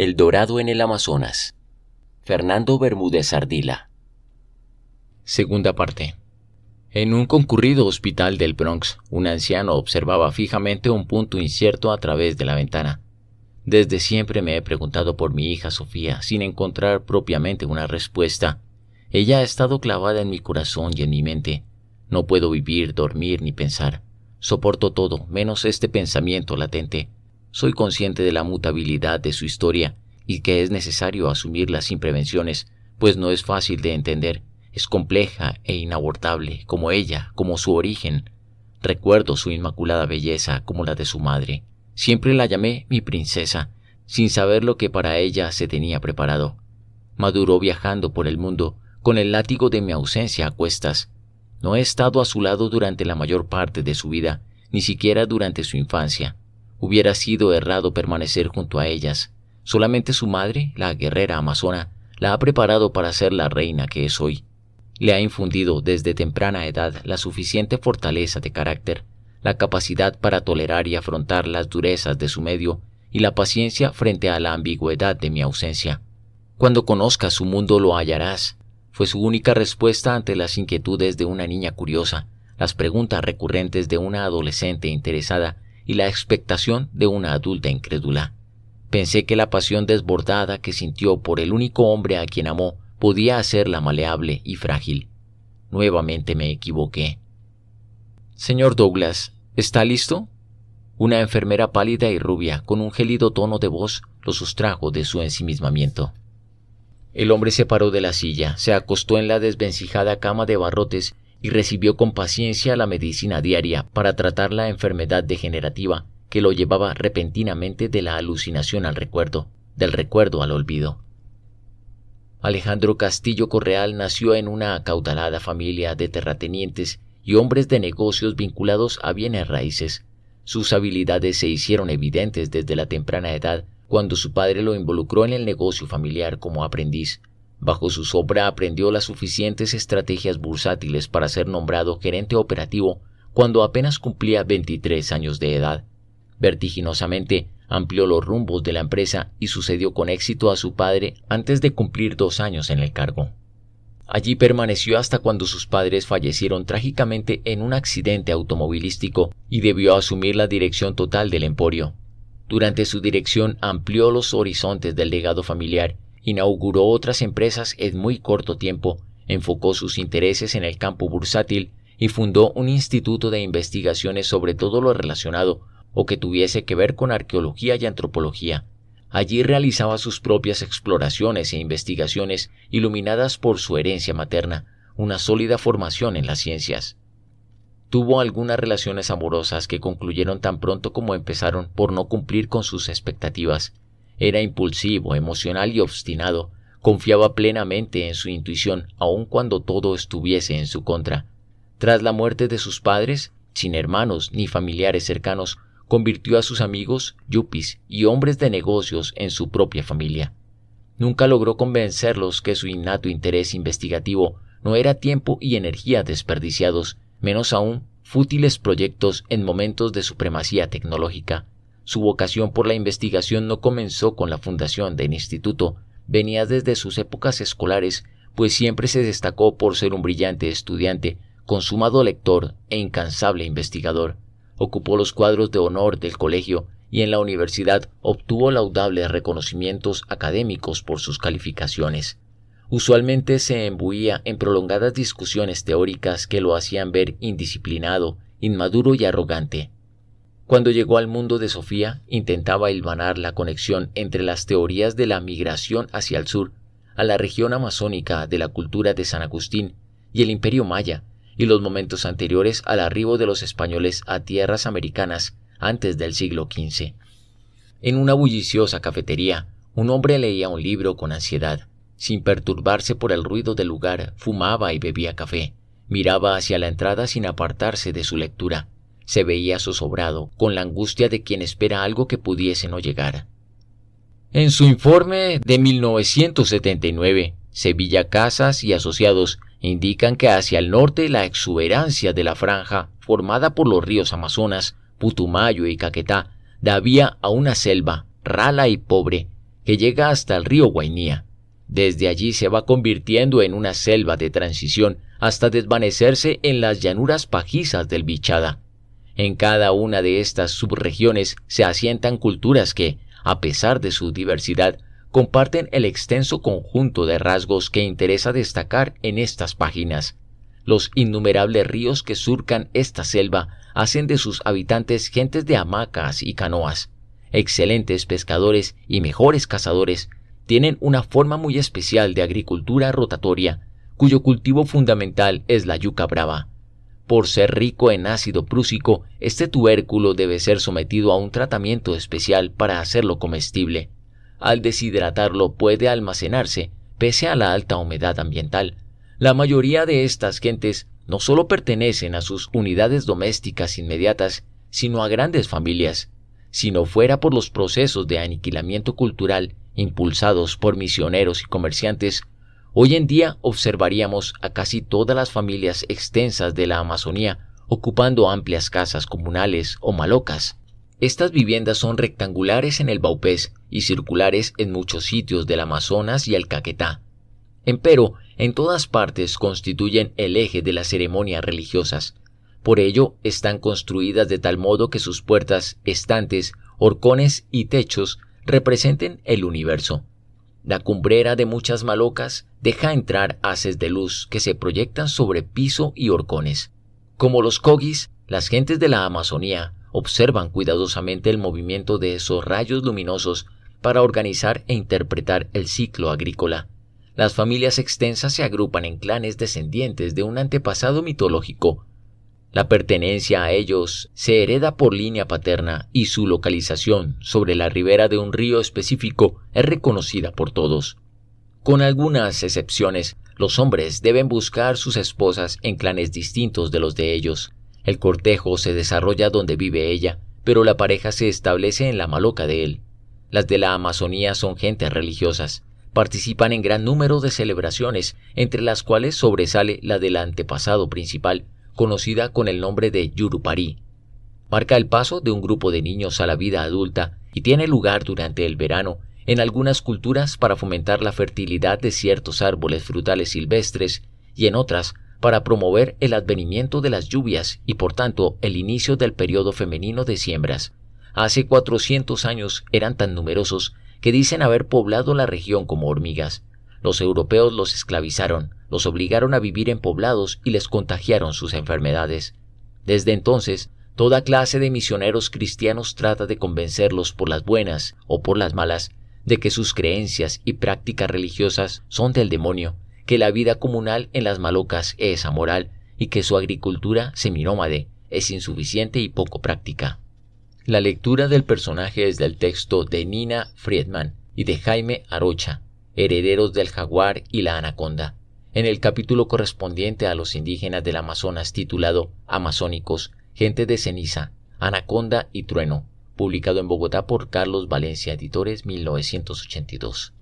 El Dorado en el Amazonas. Fernando Bermúdez Ardila. Segunda parte. En un concurrido hospital del Bronx, un anciano observaba fijamente un punto incierto a través de la ventana. Desde siempre me he preguntado por mi hija Sofía, sin encontrar propiamente una respuesta. Ella ha estado clavada en mi corazón y en mi mente. No puedo vivir, dormir ni pensar. Soporto todo, menos este pensamiento latente. Soy consciente de la mutabilidad de su historia y que es necesario asumirla sin prevenciones, pues no es fácil de entender, es compleja e inabortable, como ella, como su origen. Recuerdo su inmaculada belleza como la de su madre. Siempre la llamé mi princesa, sin saber lo que para ella se tenía preparado. Maduró viajando por el mundo, con el látigo de mi ausencia a cuestas. No he estado a su lado durante la mayor parte de su vida, ni siquiera durante su infancia. Hubiera sido errado permanecer junto a ellas. Solamente su madre, la guerrera amazona, la ha preparado para ser la reina que es hoy. Le ha infundido desde temprana edad la suficiente fortaleza de carácter, la capacidad para tolerar y afrontar las durezas de su medio y la paciencia frente a la ambigüedad de mi ausencia. Cuando conozcas su mundo lo hallarás, fue su única respuesta ante las inquietudes de una niña curiosa, las preguntas recurrentes de una adolescente interesada y la expectación de una adulta incrédula. Pensé que la pasión desbordada que sintió por el único hombre a quien amó podía hacerla maleable y frágil. Nuevamente me equivoqué. Señor Douglas, ¿está listo? Una enfermera pálida y rubia, con un gélido tono de voz, lo sustrajo de su ensimismamiento. El hombre se paró de la silla, se acostó en la desvencijada cama de barrotes y recibió con paciencia la medicina diaria para tratar la enfermedad degenerativa que lo llevaba repentinamente de la alucinación al recuerdo, del recuerdo al olvido. Alejandro Castillo Correal nació en una acaudalada familia de terratenientes y hombres de negocios vinculados a bienes raíces. Sus habilidades se hicieron evidentes desde la temprana edad, cuando su padre lo involucró en el negocio familiar como aprendiz. Bajo su sobra aprendió las suficientes estrategias bursátiles para ser nombrado gerente operativo cuando apenas cumplía 23 años de edad. Vertiginosamente amplió los rumbos de la empresa y sucedió con éxito a su padre antes de cumplir dos años en el cargo. Allí permaneció hasta cuando sus padres fallecieron trágicamente en un accidente automovilístico y debió asumir la dirección total del emporio. Durante su dirección amplió los horizontes del legado familiar inauguró otras empresas en muy corto tiempo, enfocó sus intereses en el campo bursátil y fundó un instituto de investigaciones sobre todo lo relacionado o que tuviese que ver con arqueología y antropología. Allí realizaba sus propias exploraciones e investigaciones iluminadas por su herencia materna, una sólida formación en las ciencias. Tuvo algunas relaciones amorosas que concluyeron tan pronto como empezaron por no cumplir con sus expectativas, era impulsivo, emocional y obstinado. Confiaba plenamente en su intuición, aun cuando todo estuviese en su contra. Tras la muerte de sus padres, sin hermanos ni familiares cercanos, convirtió a sus amigos, yuppies y hombres de negocios en su propia familia. Nunca logró convencerlos que su innato interés investigativo no era tiempo y energía desperdiciados, menos aún fútiles proyectos en momentos de supremacía tecnológica. Su vocación por la investigación no comenzó con la fundación del instituto, venía desde sus épocas escolares, pues siempre se destacó por ser un brillante estudiante, consumado lector e incansable investigador. Ocupó los cuadros de honor del colegio y en la universidad obtuvo laudables reconocimientos académicos por sus calificaciones. Usualmente se embuía en prolongadas discusiones teóricas que lo hacían ver indisciplinado, inmaduro y arrogante. Cuando llegó al mundo de Sofía, intentaba hilvanar la conexión entre las teorías de la migración hacia el sur, a la región amazónica de la cultura de San Agustín y el imperio maya, y los momentos anteriores al arribo de los españoles a tierras americanas antes del siglo XV. En una bulliciosa cafetería, un hombre leía un libro con ansiedad. Sin perturbarse por el ruido del lugar, fumaba y bebía café. Miraba hacia la entrada sin apartarse de su lectura se veía zozobrado con la angustia de quien espera algo que pudiese no llegar. En su informe de 1979, Sevilla Casas y Asociados indican que hacia el norte la exuberancia de la franja formada por los ríos Amazonas, Putumayo y Caquetá da vía a una selva rala y pobre que llega hasta el río Guainía. Desde allí se va convirtiendo en una selva de transición hasta desvanecerse en las llanuras pajizas del Bichada. En cada una de estas subregiones se asientan culturas que, a pesar de su diversidad, comparten el extenso conjunto de rasgos que interesa destacar en estas páginas. Los innumerables ríos que surcan esta selva hacen de sus habitantes gentes de hamacas y canoas, excelentes pescadores y mejores cazadores, tienen una forma muy especial de agricultura rotatoria, cuyo cultivo fundamental es la yuca brava. Por ser rico en ácido prúsico, este tubérculo debe ser sometido a un tratamiento especial para hacerlo comestible. Al deshidratarlo puede almacenarse, pese a la alta humedad ambiental. La mayoría de estas gentes no solo pertenecen a sus unidades domésticas inmediatas, sino a grandes familias. Si no fuera por los procesos de aniquilamiento cultural impulsados por misioneros y comerciantes, Hoy en día observaríamos a casi todas las familias extensas de la Amazonía ocupando amplias casas comunales o malocas. Estas viviendas son rectangulares en el Baupés y circulares en muchos sitios del Amazonas y el Caquetá. Empero, en todas partes constituyen el eje de las ceremonias religiosas. Por ello, están construidas de tal modo que sus puertas, estantes, horcones y techos representen el universo. La cumbrera de muchas malocas deja entrar haces de luz que se proyectan sobre piso y horcones. Como los cogis, las gentes de la Amazonía observan cuidadosamente el movimiento de esos rayos luminosos para organizar e interpretar el ciclo agrícola. Las familias extensas se agrupan en clanes descendientes de un antepasado mitológico la pertenencia a ellos se hereda por línea paterna y su localización sobre la ribera de un río específico es reconocida por todos. Con algunas excepciones, los hombres deben buscar sus esposas en clanes distintos de los de ellos. El cortejo se desarrolla donde vive ella, pero la pareja se establece en la maloca de él. Las de la Amazonía son gentes religiosas. Participan en gran número de celebraciones, entre las cuales sobresale la del antepasado principal, conocida con el nombre de Yurupari. Marca el paso de un grupo de niños a la vida adulta y tiene lugar durante el verano en algunas culturas para fomentar la fertilidad de ciertos árboles frutales silvestres y en otras para promover el advenimiento de las lluvias y por tanto el inicio del periodo femenino de siembras. Hace 400 años eran tan numerosos que dicen haber poblado la región como hormigas. Los europeos los esclavizaron, los obligaron a vivir en poblados y les contagiaron sus enfermedades. Desde entonces, toda clase de misioneros cristianos trata de convencerlos por las buenas o por las malas de que sus creencias y prácticas religiosas son del demonio, que la vida comunal en las malocas es amoral y que su agricultura seminómade es insuficiente y poco práctica. La lectura del personaje es del texto de Nina Friedman y de Jaime Arocha, herederos del jaguar y la anaconda, en el capítulo correspondiente a los indígenas del Amazonas titulado Amazónicos, Gente de Ceniza, Anaconda y Trueno, publicado en Bogotá por Carlos Valencia Editores 1982.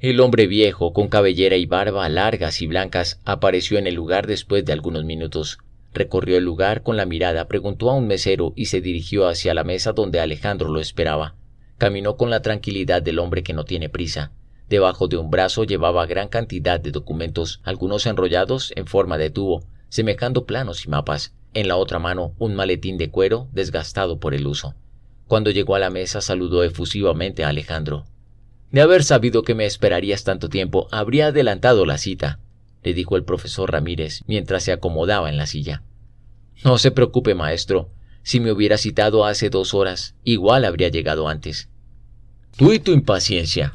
El hombre viejo, con cabellera y barba largas y blancas, apareció en el lugar después de algunos minutos. Recorrió el lugar con la mirada, preguntó a un mesero y se dirigió hacia la mesa donde Alejandro lo esperaba. Caminó con la tranquilidad del hombre que no tiene prisa. Debajo de un brazo llevaba gran cantidad de documentos, algunos enrollados en forma de tubo, semejando planos y mapas. En la otra mano un maletín de cuero desgastado por el uso. Cuando llegó a la mesa saludó efusivamente a Alejandro. De haber sabido que me esperarías tanto tiempo, habría adelantado la cita, le dijo el profesor Ramírez mientras se acomodaba en la silla. No se preocupe, maestro. Si me hubiera citado hace dos horas, igual habría llegado antes. Tú y tu impaciencia,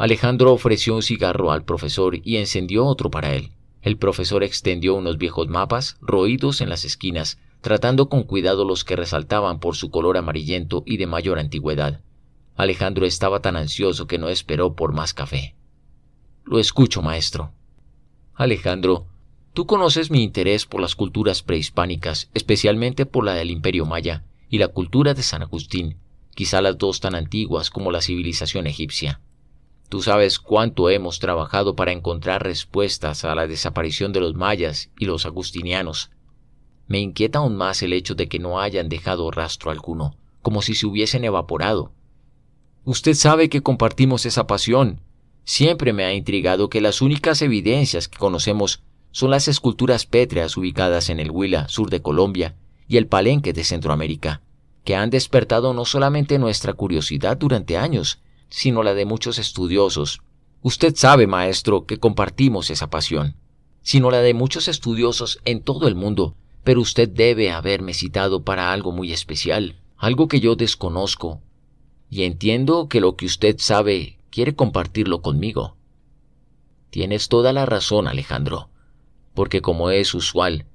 Alejandro ofreció un cigarro al profesor y encendió otro para él. El profesor extendió unos viejos mapas, roídos en las esquinas, tratando con cuidado los que resaltaban por su color amarillento y de mayor antigüedad. Alejandro estaba tan ansioso que no esperó por más café. Lo escucho, maestro. Alejandro, tú conoces mi interés por las culturas prehispánicas, especialmente por la del Imperio Maya y la cultura de San Agustín, quizá las dos tan antiguas como la civilización egipcia. Tú sabes cuánto hemos trabajado para encontrar respuestas a la desaparición de los mayas y los agustinianos. Me inquieta aún más el hecho de que no hayan dejado rastro alguno, como si se hubiesen evaporado. Usted sabe que compartimos esa pasión. Siempre me ha intrigado que las únicas evidencias que conocemos son las esculturas pétreas ubicadas en el Huila, sur de Colombia, y el Palenque de Centroamérica, que han despertado no solamente nuestra curiosidad durante años, sino la de muchos estudiosos. Usted sabe, maestro, que compartimos esa pasión, sino la de muchos estudiosos en todo el mundo, pero usted debe haberme citado para algo muy especial, algo que yo desconozco, y entiendo que lo que usted sabe quiere compartirlo conmigo. Tienes toda la razón, Alejandro, porque como es usual,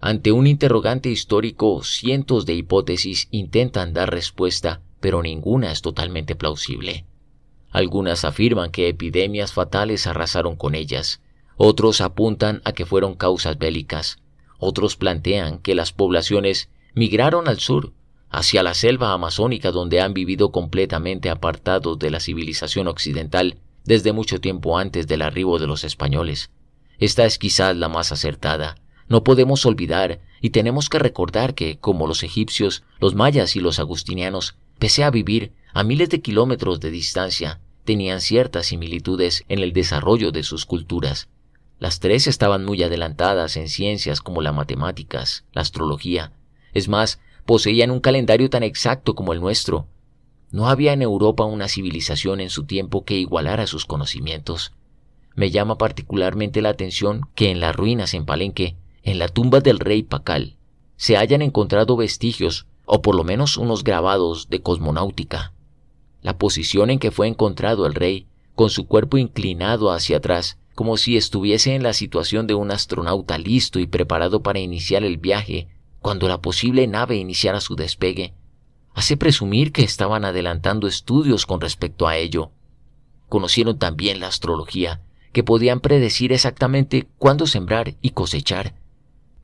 ante un interrogante histórico cientos de hipótesis intentan dar respuesta, pero ninguna es totalmente plausible. Algunas afirman que epidemias fatales arrasaron con ellas, otros apuntan a que fueron causas bélicas, otros plantean que las poblaciones migraron al sur, hacia la selva amazónica donde han vivido completamente apartados de la civilización occidental desde mucho tiempo antes del arribo de los españoles. Esta es quizás la más acertada. No podemos olvidar y tenemos que recordar que, como los egipcios, los mayas y los agustinianos, pese a vivir a miles de kilómetros de distancia, tenían ciertas similitudes en el desarrollo de sus culturas. Las tres estaban muy adelantadas en ciencias como las matemáticas, la astrología. Es más, poseían un calendario tan exacto como el nuestro. No había en Europa una civilización en su tiempo que igualara sus conocimientos. Me llama particularmente la atención que en las ruinas en Palenque, en la tumba del rey Pacal, se hayan encontrado vestigios, o por lo menos unos grabados de cosmonáutica la posición en que fue encontrado el rey, con su cuerpo inclinado hacia atrás, como si estuviese en la situación de un astronauta listo y preparado para iniciar el viaje cuando la posible nave iniciara su despegue, hace presumir que estaban adelantando estudios con respecto a ello. Conocieron también la astrología, que podían predecir exactamente cuándo sembrar y cosechar.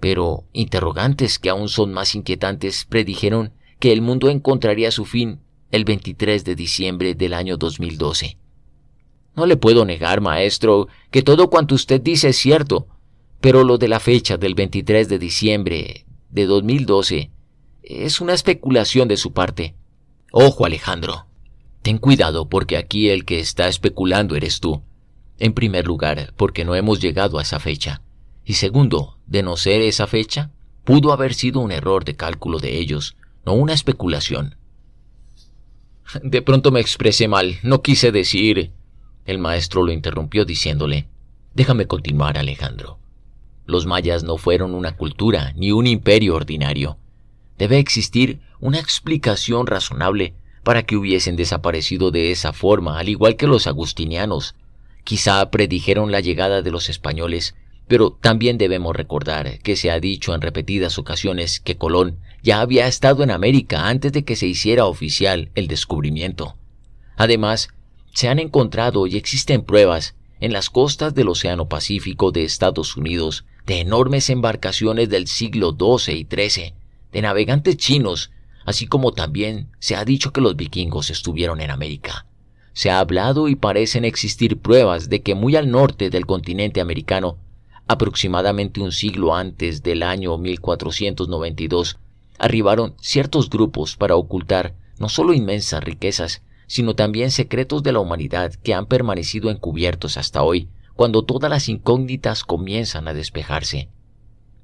Pero interrogantes que aún son más inquietantes predijeron que el mundo encontraría su fin el 23 de diciembre del año 2012. No le puedo negar, maestro, que todo cuanto usted dice es cierto, pero lo de la fecha del 23 de diciembre de 2012 es una especulación de su parte. Ojo, Alejandro. Ten cuidado porque aquí el que está especulando eres tú. En primer lugar, porque no hemos llegado a esa fecha. Y segundo, de no ser esa fecha, pudo haber sido un error de cálculo de ellos, no una especulación. De pronto me expresé mal, no quise decir. El maestro lo interrumpió diciéndole, déjame continuar, Alejandro. Los mayas no fueron una cultura ni un imperio ordinario. Debe existir una explicación razonable para que hubiesen desaparecido de esa forma, al igual que los agustinianos. Quizá predijeron la llegada de los españoles pero también debemos recordar que se ha dicho en repetidas ocasiones que Colón ya había estado en América antes de que se hiciera oficial el descubrimiento. Además, se han encontrado y existen pruebas en las costas del Océano Pacífico de Estados Unidos de enormes embarcaciones del siglo XII y XIII, de navegantes chinos, así como también se ha dicho que los vikingos estuvieron en América. Se ha hablado y parecen existir pruebas de que muy al norte del continente americano Aproximadamente un siglo antes del año 1492, arribaron ciertos grupos para ocultar no solo inmensas riquezas, sino también secretos de la humanidad que han permanecido encubiertos hasta hoy, cuando todas las incógnitas comienzan a despejarse.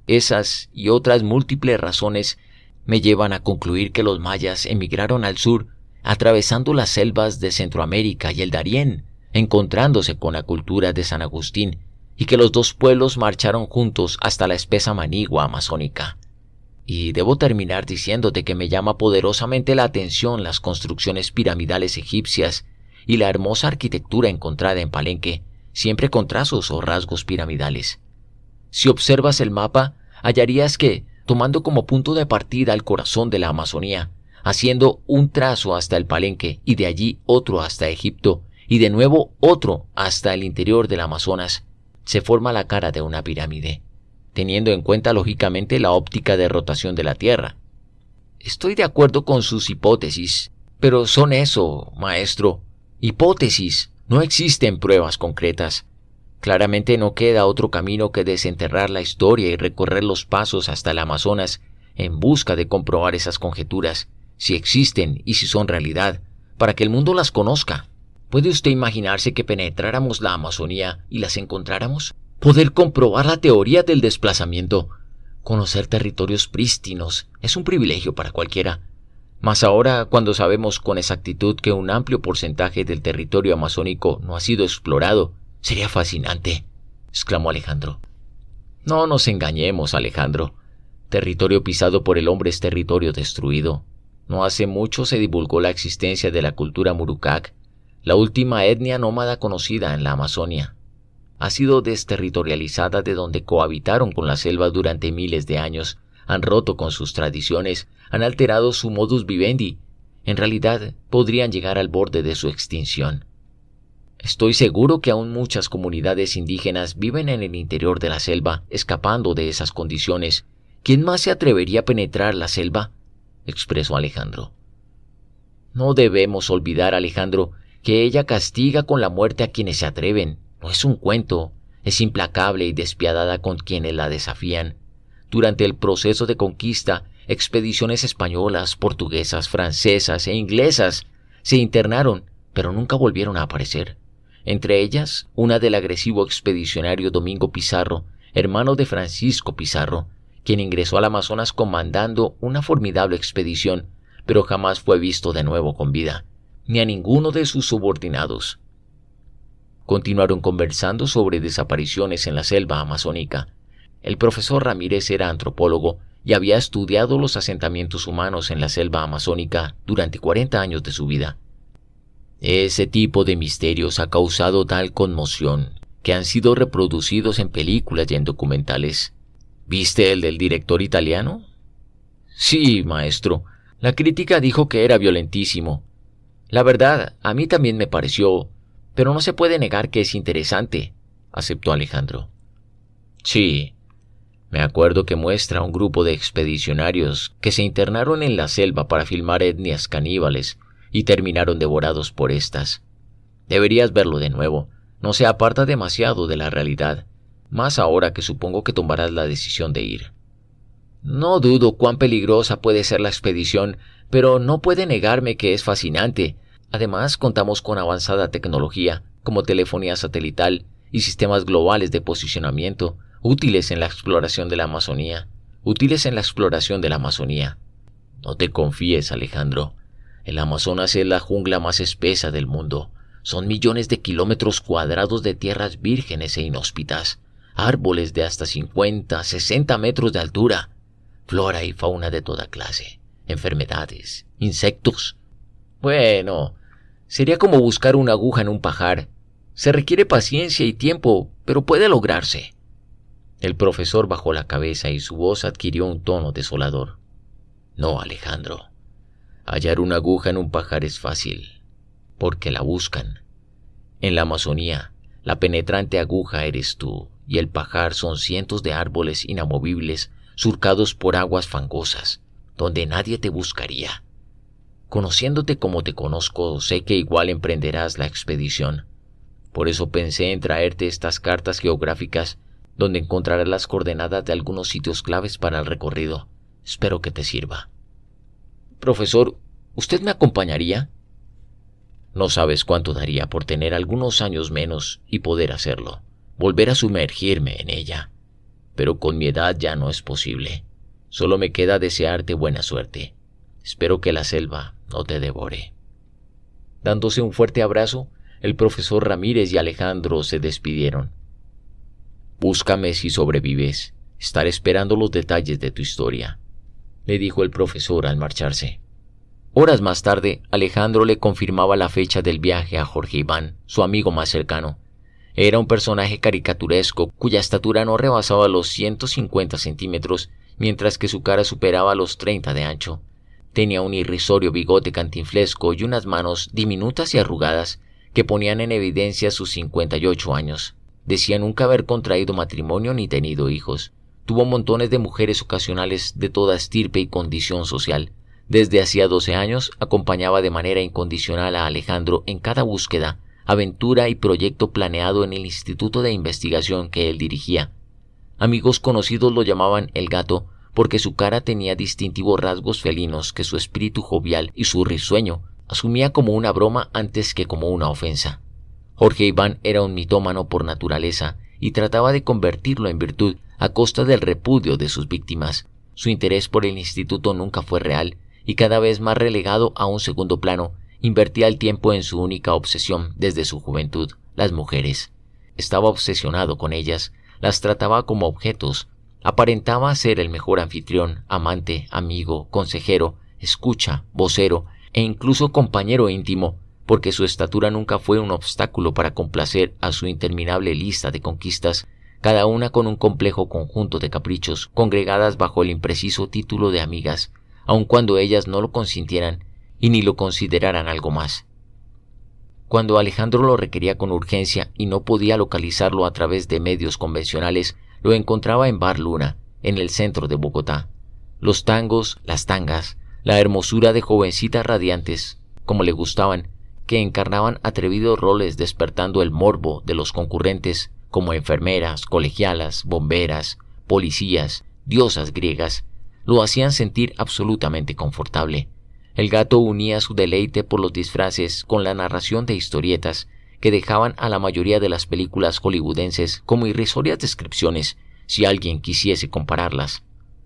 Esas y otras múltiples razones me llevan a concluir que los mayas emigraron al sur, atravesando las selvas de Centroamérica y el Darién, encontrándose con la cultura de San Agustín, y que los dos pueblos marcharon juntos hasta la espesa manigua amazónica. Y debo terminar diciéndote que me llama poderosamente la atención las construcciones piramidales egipcias y la hermosa arquitectura encontrada en Palenque, siempre con trazos o rasgos piramidales. Si observas el mapa, hallarías que, tomando como punto de partida el corazón de la Amazonía, haciendo un trazo hasta el Palenque y de allí otro hasta Egipto, y de nuevo otro hasta el interior del Amazonas, se forma la cara de una pirámide, teniendo en cuenta lógicamente la óptica de rotación de la Tierra. Estoy de acuerdo con sus hipótesis, pero son eso, maestro, hipótesis. No existen pruebas concretas. Claramente no queda otro camino que desenterrar la historia y recorrer los pasos hasta el Amazonas en busca de comprobar esas conjeturas, si existen y si son realidad, para que el mundo las conozca. ¿Puede usted imaginarse que penetráramos la Amazonía y las encontráramos? Poder comprobar la teoría del desplazamiento. Conocer territorios prístinos es un privilegio para cualquiera. Mas ahora, cuando sabemos con exactitud que un amplio porcentaje del territorio amazónico no ha sido explorado, sería fascinante, exclamó Alejandro. No nos engañemos, Alejandro. Territorio pisado por el hombre es territorio destruido. No hace mucho se divulgó la existencia de la cultura murucac la última etnia nómada conocida en la Amazonia. Ha sido desterritorializada de donde cohabitaron con la selva durante miles de años, han roto con sus tradiciones, han alterado su modus vivendi. En realidad, podrían llegar al borde de su extinción. Estoy seguro que aún muchas comunidades indígenas viven en el interior de la selva, escapando de esas condiciones. ¿Quién más se atrevería a penetrar la selva? expresó Alejandro. No debemos olvidar, Alejandro, que ella castiga con la muerte a quienes se atreven. No es un cuento, es implacable y despiadada con quienes la desafían. Durante el proceso de conquista, expediciones españolas, portuguesas, francesas e inglesas se internaron, pero nunca volvieron a aparecer. Entre ellas, una del agresivo expedicionario Domingo Pizarro, hermano de Francisco Pizarro, quien ingresó al Amazonas comandando una formidable expedición, pero jamás fue visto de nuevo con vida ni a ninguno de sus subordinados. Continuaron conversando sobre desapariciones en la selva amazónica. El profesor Ramírez era antropólogo y había estudiado los asentamientos humanos en la selva amazónica durante 40 años de su vida. Ese tipo de misterios ha causado tal conmoción que han sido reproducidos en películas y en documentales. ¿Viste el del director italiano? Sí, maestro. La crítica dijo que era violentísimo, la verdad, a mí también me pareció, pero no se puede negar que es interesante, aceptó Alejandro. Sí, me acuerdo que muestra a un grupo de expedicionarios que se internaron en la selva para filmar etnias caníbales y terminaron devorados por estas. Deberías verlo de nuevo, no se aparta demasiado de la realidad, más ahora que supongo que tomarás la decisión de ir. No dudo cuán peligrosa puede ser la expedición pero no puede negarme que es fascinante. Además, contamos con avanzada tecnología, como telefonía satelital y sistemas globales de posicionamiento, útiles en la exploración de la Amazonía. Útiles en la exploración de la Amazonía. No te confíes, Alejandro. El Amazonas es la jungla más espesa del mundo. Son millones de kilómetros cuadrados de tierras vírgenes e inhóspitas, árboles de hasta 50, 60 metros de altura, flora y fauna de toda clase enfermedades, insectos. Bueno, sería como buscar una aguja en un pajar. Se requiere paciencia y tiempo, pero puede lograrse. El profesor bajó la cabeza y su voz adquirió un tono desolador. No, Alejandro. Hallar una aguja en un pajar es fácil, porque la buscan. En la Amazonía, la penetrante aguja eres tú, y el pajar son cientos de árboles inamovibles surcados por aguas fangosas donde nadie te buscaría. Conociéndote como te conozco, sé que igual emprenderás la expedición. Por eso pensé en traerte estas cartas geográficas, donde encontrarás las coordenadas de algunos sitios claves para el recorrido. Espero que te sirva. Profesor, ¿usted me acompañaría? No sabes cuánto daría por tener algunos años menos y poder hacerlo, volver a sumergirme en ella. Pero con mi edad ya no es posible. Solo me queda desearte buena suerte. Espero que la selva no te devore. Dándose un fuerte abrazo, el profesor Ramírez y Alejandro se despidieron. Búscame si sobrevives. Estaré esperando los detalles de tu historia, le dijo el profesor al marcharse. Horas más tarde, Alejandro le confirmaba la fecha del viaje a Jorge Iván, su amigo más cercano. Era un personaje caricaturesco cuya estatura no rebasaba los 150 centímetros mientras que su cara superaba los 30 de ancho. Tenía un irrisorio bigote cantinflesco y unas manos diminutas y arrugadas que ponían en evidencia sus 58 años. Decía nunca haber contraído matrimonio ni tenido hijos. Tuvo montones de mujeres ocasionales de toda estirpe y condición social. Desde hacía 12 años acompañaba de manera incondicional a Alejandro en cada búsqueda, aventura y proyecto planeado en el instituto de investigación que él dirigía, Amigos conocidos lo llamaban el gato porque su cara tenía distintivos rasgos felinos que su espíritu jovial y su risueño asumía como una broma antes que como una ofensa. Jorge Iván era un mitómano por naturaleza y trataba de convertirlo en virtud a costa del repudio de sus víctimas. Su interés por el instituto nunca fue real y cada vez más relegado a un segundo plano, invertía el tiempo en su única obsesión desde su juventud, las mujeres. Estaba obsesionado con ellas, las trataba como objetos. Aparentaba ser el mejor anfitrión, amante, amigo, consejero, escucha, vocero e incluso compañero íntimo, porque su estatura nunca fue un obstáculo para complacer a su interminable lista de conquistas, cada una con un complejo conjunto de caprichos, congregadas bajo el impreciso título de amigas, aun cuando ellas no lo consintieran y ni lo consideraran algo más. Cuando Alejandro lo requería con urgencia y no podía localizarlo a través de medios convencionales, lo encontraba en Bar Luna, en el centro de Bogotá. Los tangos, las tangas, la hermosura de jovencitas radiantes, como le gustaban, que encarnaban atrevidos roles despertando el morbo de los concurrentes como enfermeras, colegialas, bomberas, policías, diosas griegas, lo hacían sentir absolutamente confortable. El gato unía su deleite por los disfraces con la narración de historietas que dejaban a la mayoría de las películas hollywoodenses como irrisorias descripciones, si alguien quisiese compararlas.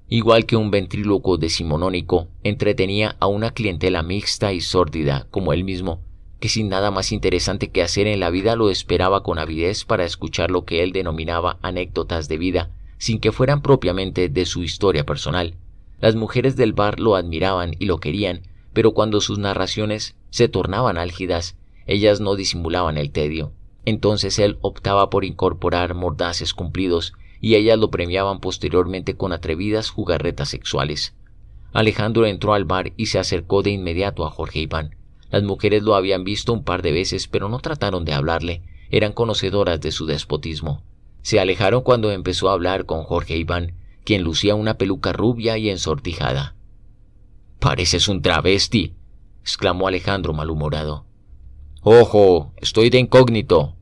Igual que un ventríloco decimonónico, entretenía a una clientela mixta y sórdida como él mismo, que sin nada más interesante que hacer en la vida lo esperaba con avidez para escuchar lo que él denominaba anécdotas de vida, sin que fueran propiamente de su historia personal. Las mujeres del bar lo admiraban y lo querían, pero cuando sus narraciones se tornaban álgidas, ellas no disimulaban el tedio. Entonces él optaba por incorporar mordaces cumplidos, y ellas lo premiaban posteriormente con atrevidas jugarretas sexuales. Alejandro entró al bar y se acercó de inmediato a Jorge Iván. Las mujeres lo habían visto un par de veces, pero no trataron de hablarle, eran conocedoras de su despotismo. Se alejaron cuando empezó a hablar con Jorge Iván, quien lucía una peluca rubia y ensortijada. Pareces un travesti, exclamó Alejandro malhumorado. Ojo, estoy de incógnito,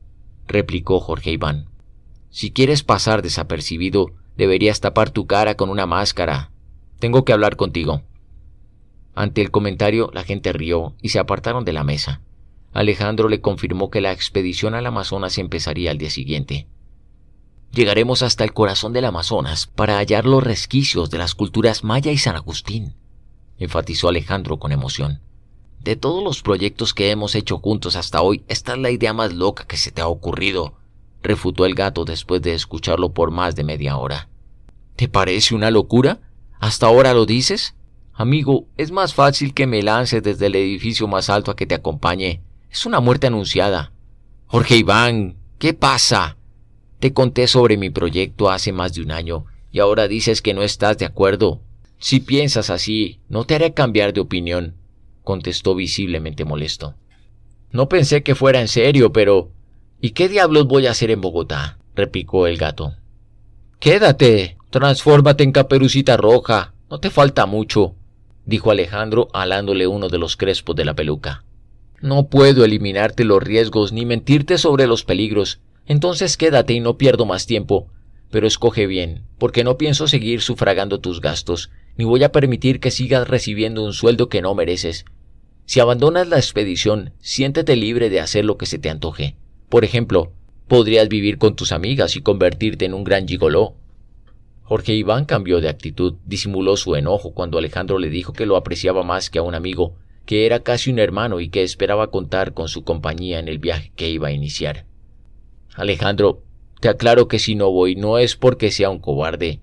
replicó Jorge Iván. Si quieres pasar desapercibido, deberías tapar tu cara con una máscara. Tengo que hablar contigo. Ante el comentario la gente rió y se apartaron de la mesa. Alejandro le confirmó que la expedición al Amazonas empezaría al día siguiente. Llegaremos hasta el corazón del Amazonas para hallar los resquicios de las culturas maya y San Agustín, enfatizó Alejandro con emoción. De todos los proyectos que hemos hecho juntos hasta hoy, esta es la idea más loca que se te ha ocurrido, refutó el gato después de escucharlo por más de media hora. ¿Te parece una locura? ¿Hasta ahora lo dices? Amigo, es más fácil que me lances desde el edificio más alto a que te acompañe. Es una muerte anunciada. Jorge Iván, ¿qué pasa? Te conté sobre mi proyecto hace más de un año y ahora dices que no estás de acuerdo. Si piensas así, no te haré cambiar de opinión, contestó visiblemente molesto. No pensé que fuera en serio, pero... ¿Y qué diablos voy a hacer en Bogotá? replicó el gato. Quédate, transfórmate en caperucita roja, no te falta mucho, dijo Alejandro alándole uno de los crespos de la peluca. No puedo eliminarte los riesgos ni mentirte sobre los peligros, entonces quédate y no pierdo más tiempo. Pero escoge bien, porque no pienso seguir sufragando tus gastos, ni voy a permitir que sigas recibiendo un sueldo que no mereces. Si abandonas la expedición, siéntete libre de hacer lo que se te antoje. Por ejemplo, podrías vivir con tus amigas y convertirte en un gran gigoló. Jorge Iván cambió de actitud, disimuló su enojo cuando Alejandro le dijo que lo apreciaba más que a un amigo, que era casi un hermano y que esperaba contar con su compañía en el viaje que iba a iniciar. Alejandro, te aclaro que si no voy no es porque sea un cobarde,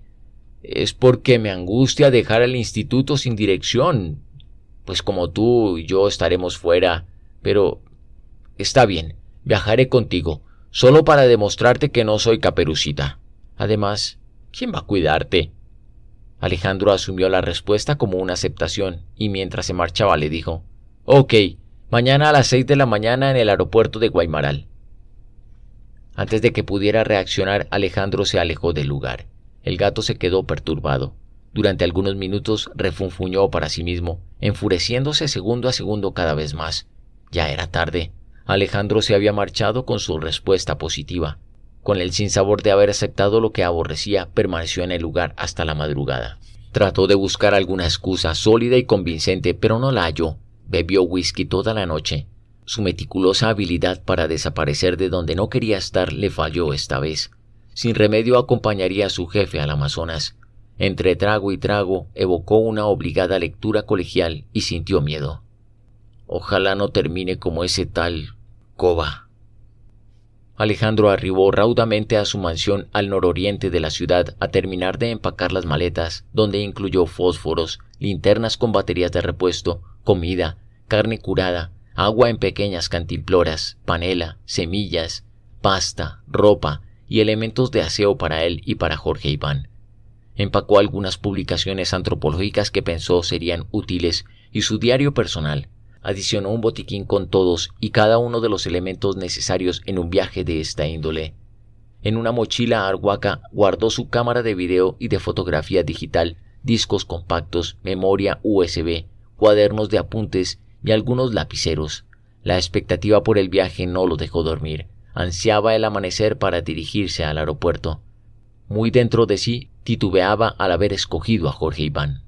es porque me angustia dejar el instituto sin dirección. Pues como tú y yo estaremos fuera, pero está bien, viajaré contigo, solo para demostrarte que no soy caperucita. Además, ¿quién va a cuidarte? Alejandro asumió la respuesta como una aceptación, y mientras se marchaba le dijo, Ok, mañana a las seis de la mañana en el aeropuerto de Guaymaral. Antes de que pudiera reaccionar, Alejandro se alejó del lugar. El gato se quedó perturbado. Durante algunos minutos refunfuñó para sí mismo, enfureciéndose segundo a segundo cada vez más. Ya era tarde. Alejandro se había marchado con su respuesta positiva. Con el sinsabor de haber aceptado lo que aborrecía, permaneció en el lugar hasta la madrugada. Trató de buscar alguna excusa sólida y convincente, pero no la halló. Bebió whisky toda la noche. Su meticulosa habilidad para desaparecer de donde no quería estar le falló esta vez. Sin remedio acompañaría a su jefe al Amazonas. Entre trago y trago evocó una obligada lectura colegial y sintió miedo. Ojalá no termine como ese tal Coba. Alejandro arribó raudamente a su mansión al nororiente de la ciudad a terminar de empacar las maletas, donde incluyó fósforos, linternas con baterías de repuesto, comida, carne curada, agua en pequeñas cantimploras, panela, semillas, pasta, ropa, y elementos de aseo para él y para Jorge Iván. Empacó algunas publicaciones antropológicas que pensó serían útiles y su diario personal. Adicionó un botiquín con todos y cada uno de los elementos necesarios en un viaje de esta índole. En una mochila arhuaca guardó su cámara de video y de fotografía digital, discos compactos, memoria USB, cuadernos de apuntes y algunos lapiceros. La expectativa por el viaje no lo dejó dormir ansiaba el amanecer para dirigirse al aeropuerto. Muy dentro de sí titubeaba al haber escogido a Jorge Iván.